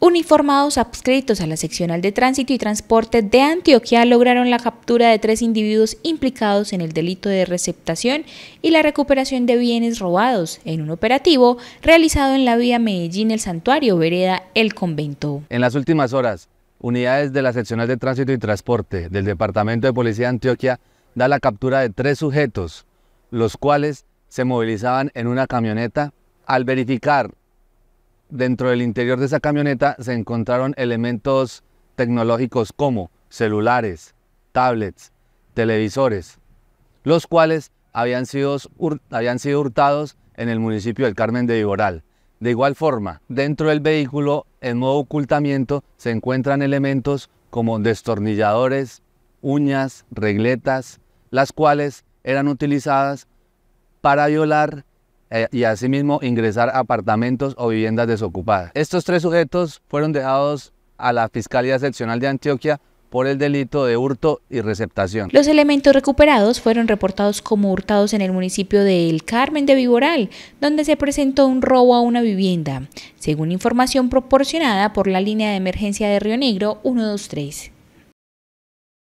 Uniformados adscritos a la seccional de tránsito y transporte de Antioquia lograron la captura de tres individuos implicados en el delito de receptación y la recuperación de bienes robados en un operativo realizado en la vía Medellín El Santuario, vereda El Convento. En las últimas horas, unidades de la seccional de tránsito y transporte del Departamento de Policía de Antioquia da la captura de tres sujetos, los cuales se movilizaban en una camioneta al verificar dentro del interior de esa camioneta se encontraron elementos tecnológicos como celulares, tablets, televisores, los cuales habían sido, habían sido hurtados en el municipio del Carmen de Viboral. De igual forma, dentro del vehículo, en modo ocultamiento, se encuentran elementos como destornilladores, uñas, regletas, las cuales eran utilizadas para violar eh, y asimismo ingresar a apartamentos o viviendas desocupadas. Estos tres sujetos fueron dejados a la Fiscalía Seccional de Antioquia por el delito de hurto y receptación. Los elementos recuperados fueron reportados como hurtados en el municipio de El Carmen de Viboral, donde se presentó un robo a una vivienda, según información proporcionada por la línea de emergencia de Río Negro 123.